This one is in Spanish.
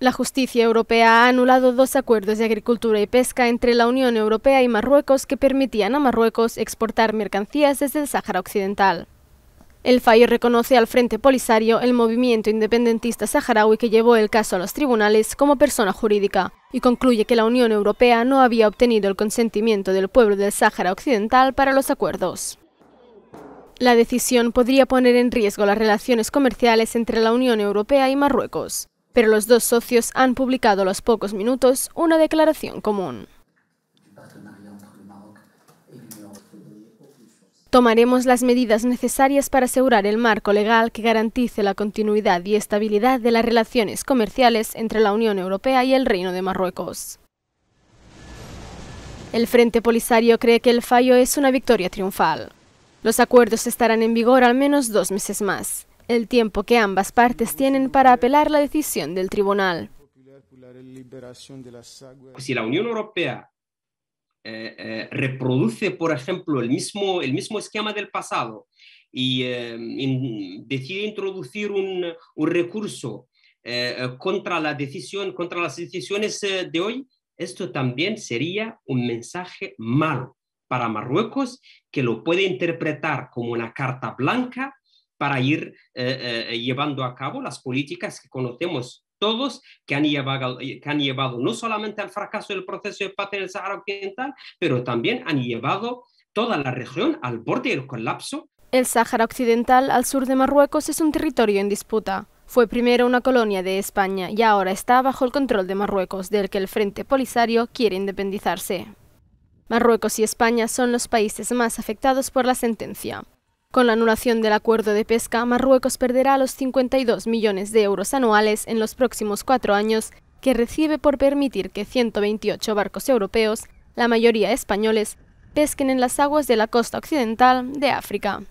La justicia europea ha anulado dos acuerdos de agricultura y pesca entre la Unión Europea y Marruecos que permitían a Marruecos exportar mercancías desde el Sáhara Occidental. El fallo reconoce al Frente Polisario, el movimiento independentista saharaui que llevó el caso a los tribunales, como persona jurídica, y concluye que la Unión Europea no había obtenido el consentimiento del pueblo del Sáhara Occidental para los acuerdos. La decisión podría poner en riesgo las relaciones comerciales entre la Unión Europea y Marruecos pero los dos socios han publicado a los pocos minutos una declaración común. Tomaremos las medidas necesarias para asegurar el marco legal que garantice la continuidad y estabilidad de las relaciones comerciales entre la Unión Europea y el Reino de Marruecos. El Frente Polisario cree que el fallo es una victoria triunfal. Los acuerdos estarán en vigor al menos dos meses más el tiempo que ambas partes tienen para apelar la decisión del tribunal. Si la Unión Europea eh, eh, reproduce, por ejemplo, el mismo, el mismo esquema del pasado y eh, decide introducir un, un recurso contra la decisión, contra las decisiones de hoy, esto también sería un mensaje malo para Marruecos, que lo puede interpretar como una carta blanca para ir eh, eh, eh, llevando a cabo las políticas que conocemos todos, que han, llevado, no solamente al fracaso del proceso de paz en el Sahara Occidental, pero también han llevado toda la región al borde del colapso. El Sáhara Occidental, al sur de Marruecos, es un territorio en disputa. Fue primero una colonia de España y ahora está bajo el control de Marruecos, del que el Frente Polisario quiere independizarse. Marruecos y España son los países más afectados por la sentencia. Con la anulación del acuerdo de pesca, Marruecos perderá los 52 millones de euros anuales en los próximos cuatro años que recibe por permitir que 128 barcos europeos, la mayoría españoles, pesquen en las aguas de la costa occidental de África.